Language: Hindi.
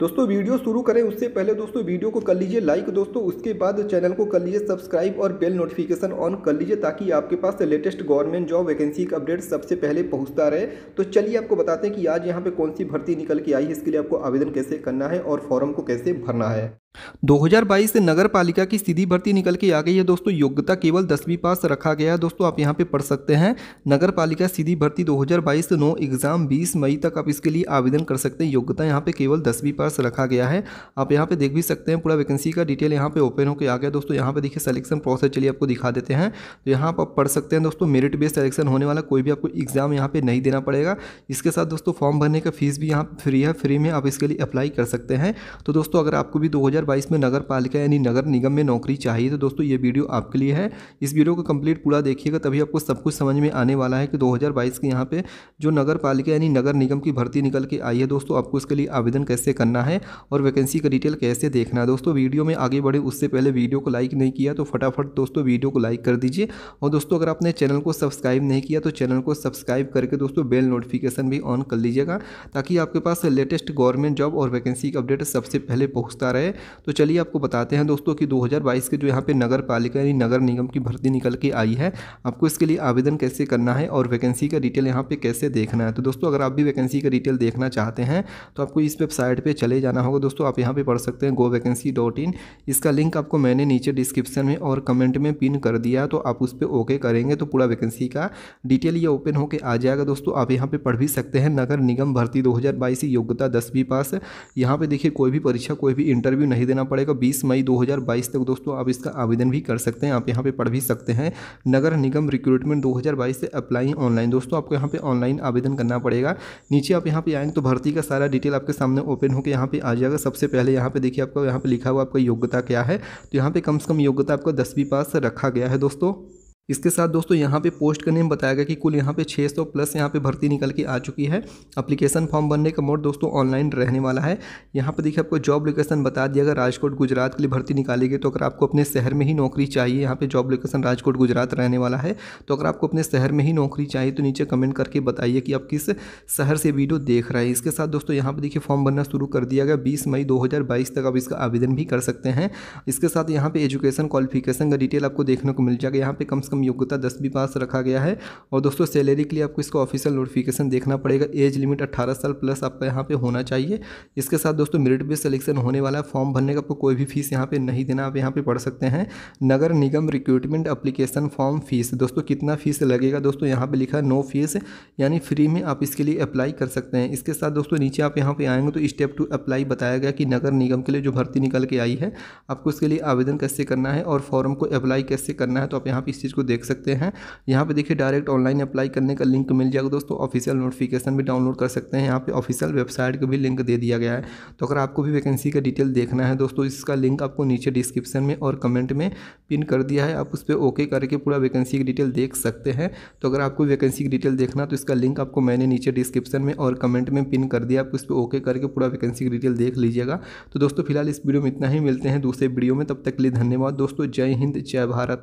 दोस्तों वीडियो शुरू करें उससे पहले दोस्तों वीडियो को कर लीजिए लाइक दोस्तों उसके बाद चैनल को कर लीजिए सब्सक्राइब और बेल नोटिफिकेशन ऑन कर लीजिए ताकि आपके पास लेटेस्ट गवर्नमेंट जॉब वैकेंसी का अपडेट सबसे पहले पहुंचता रहे तो चलिए आपको बताते हैं कि आज यहाँ पे कौन सी भर्ती निकल के आई है इसके लिए आपको आवेदन कैसे करना है और फॉर्म को कैसे भरना है 2022 से नगर पालिका की सीधी भर्ती निकल के आ गई है दोस्तों योग्यता केवल दसवीं पास रखा गया है दोस्तों आप यहाँ पे पढ़ सकते हैं नगर पालिका सीधी भर्ती 2022 नो एग्जाम 20 मई तक आप इसके लिए आवेदन कर सकते हैं योग्यता यहाँ पे केवल दसवीं पास रस रखा गया है आप यहाँ पे देख भी सकते हैं पूरा वैकेंसी का डिटेल यहाँ पे ओपन होकर आ गया दोस्तों यहाँ पे देखिए सिलेक्शन प्रोसेस चलिए आपको दिखा देते हैं तो यहाँ आप पढ़ सकते हैं दोस्तों मेरिट बेस्ड सलेक्शन होने वाला कोई भी आपको एग्जाम यहाँ पर नहीं देना पड़ेगा इसके साथ दोस्तों फॉर्म भरने का फीस भी यहाँ फ्री है फ्री में आप इसके लिए अप्लाई कर सकते हैं तो दोस्तों अगर आपको भी दो में नगर यानी नगर निगम में नौकरी चाहिए तो दोस्तों ये वीडियो आपके लिए है इस वीडियो को कंप्लीट पूरा देखिएगा तभी आपको सब कुछ समझ में आने वाला है कि 2022 के यहाँ पे जो नगर पालिका यानी नगर निगम की भर्ती निकल के आई है दोस्तों आपको इसके लिए आवेदन कैसे करना करना है और वैकेंसी का डिटेल कैसे देखना है दोस्तों वीडियो में आगे बढ़े उससे पहले वीडियो को लाइक नहीं किया तो फटाफट दोस्तों वीडियो को लाइक कर दीजिए और दोस्तों अगर आपने चैनल को सब्सक्राइब नहीं किया तो चैनल को सब्सक्राइब करके दोस्तों बेल नोटिफिकेशन भी ऑन कर लीजिएगा ताकि आपके पास लेटेस्ट गवर्नमेंट जॉब और वैकेंसी का अपडेट सबसे पहले पहुँचता रहे तो चलिए आपको बताते हैं दोस्तों की दो के जो यहाँ पर नगर यानी नगर निगम की भर्ती निकल के आई है आपको इसके लिए आवेदन कैसे करना है और वैकेंसी का डिटेल यहाँ पर कैसे देखना है तो दोस्तों अगर आप भी वैकेंसी का डिटेल देखना चाहते हैं तो आपको इस वेबसाइट पर चले चले जाना होगा दोस्तों आप यहाँ पे पढ़ सकते हैं गो वैकेंसी डॉट इन इसका लिंक आपको मैंने नीचे डिस्क्रिप्शन में और कमेंट में पिन कर दिया तो आप उस पर ओके करेंगे तो पूरा वैकेंसी का डिटेल ये ओपन होकर आ जाएगा दोस्तों आप यहाँ पर पढ़ भी सकते हैं नगर निगम भर्ती दो हज़ार योग्यता दसवीं पास यहाँ पर देखिए कोई भी परीक्षा कोई भी इंटरव्यू नहीं देना पड़ेगा बीस मई दो तक दोस्तों आप इसका आवेदन भी कर सकते हैं आप यहाँ पर पढ़ भी सकते हैं नगर निगम रिक्रूटमेंट 2022 से अप्लाई ऑनलाइन दोस्तों आपको यहाँ पे ऑनलाइन आवेदन करना पड़ेगा नीचे आप यहाँ पे आएंगे तो भर्ती का सारा डिटेल आपके सामने ओपन होकर यहाँ पे आ जाएगा सबसे पहले यहाँ पे देखिए आपको यहाँ पे लिखा हुआ आपका योग्यता क्या है तो यहाँ पे कम से कम योग्यता आपको दसवीं पास रखा गया है दोस्तों इसके साथ दोस्तों यहाँ पे पोस्ट करने में बताया गया कि कुल यहाँ पे 600 प्लस यहाँ पे भर्ती निकल के आ चुकी है अप्लीकेशन फॉर्म भरने का मोड दोस्तों ऑनलाइन रहने वाला है यहाँ पे देखिए आपको जॉब लोकेशन बता दिया अगर राजकोट गुजरात के लिए भर्ती निकाली गई तो अगर आपको अपने शहर में ही नौकरी चाहिए यहाँ पर जॉब लोकेशन राजकोट गुजरात रहने वाला है तो अगर आपको अपने शहर में ही नौकरी चाहिए तो नीचे कमेंट करके बताइए कि आप किस शहर से वीडियो देख रहे हैं इसके साथ दोस्तों यहाँ पर देखिए फॉर्म भरना शुरू कर दिया गया बीस मई दो तक आप इसका आवेदन भी कर सकते हैं इसके साथ यहाँ पर एजुकेशन क्वालिफिकेशन का डिटेल आपको देखने को मिल जाएगा यहाँ पर कम से कम मिनिमम योग्यता दसवीं पास रखा गया है और दोस्तों सैलरी के लिए आपको इसको ऑफिशियल नोटिफिकेशन देखना पड़ेगा एज लिमिट अट्ठारह साल प्लस आपका यहाँ पर होना चाहिए इसके साथ दोस्तों मेरिट बेस सिलेक्शन होने वाला है फॉर्म भरने का आपको कोई भी फीस यहाँ पर नहीं देना आप यहाँ पर पढ़ सकते हैं नगर निगम रिक्रूटमेंट अप्लीकेशन फॉर्म फीस दोस्तों कितना फीस लगेगा दोस्तों यहाँ पर लिखा नो फीस यानी फ्री में आप इसके लिए अप्लाई कर सकते हैं इसके साथ दोस्तों नीचे आप यहाँ पर आएंगे तो स्टेप टू अप्लाई बताया गया कि नगर निगम के लिए जो भर्ती निकल के आई है आपको इसके लिए आवेदन कैसे करना है और फॉर्म को अप्लाई कैसे करना है तो आप यहाँ पे इस चीज़ को देख सकते हैं यहाँ पे देखिए डायरेक्ट ऑनलाइन अप्लाई करने का लिंक मिल जाएगा दोस्तों ऑफिशियल नोटिफिकेशन भी डाउनलोड कर सकते हैं यहाँ पे ऑफिशियल वेबसाइट का भी लिंक दे दिया गया है तो अगर आपको भी वैकेंसी का डिटेल देखना है दोस्तों इसका लिंक आपको नीचे डिस्क्रिप्शन में और कमेंट में पिन कर दिया है आप उस पर ओके करके पूरा वैकेंसी की डिटेल देख सकते हैं तो अगर आपको वैकेंसी की डिटेल देखना तो इसका लिंक आपको मैंने नीचे डिस्क्रिप्शन में और कमेंट में पिन कर दिया आप उस पर ओके करके पूरा वैकेंसी की डिटेल देख लीजिएगा तो दोस्तों फिलहाल इस वीडियो में इतना ही मिलते हैं दूसरे वीडियो में तब तक के लिए धन्यवाद दोस्तों जय हिंद जय भारत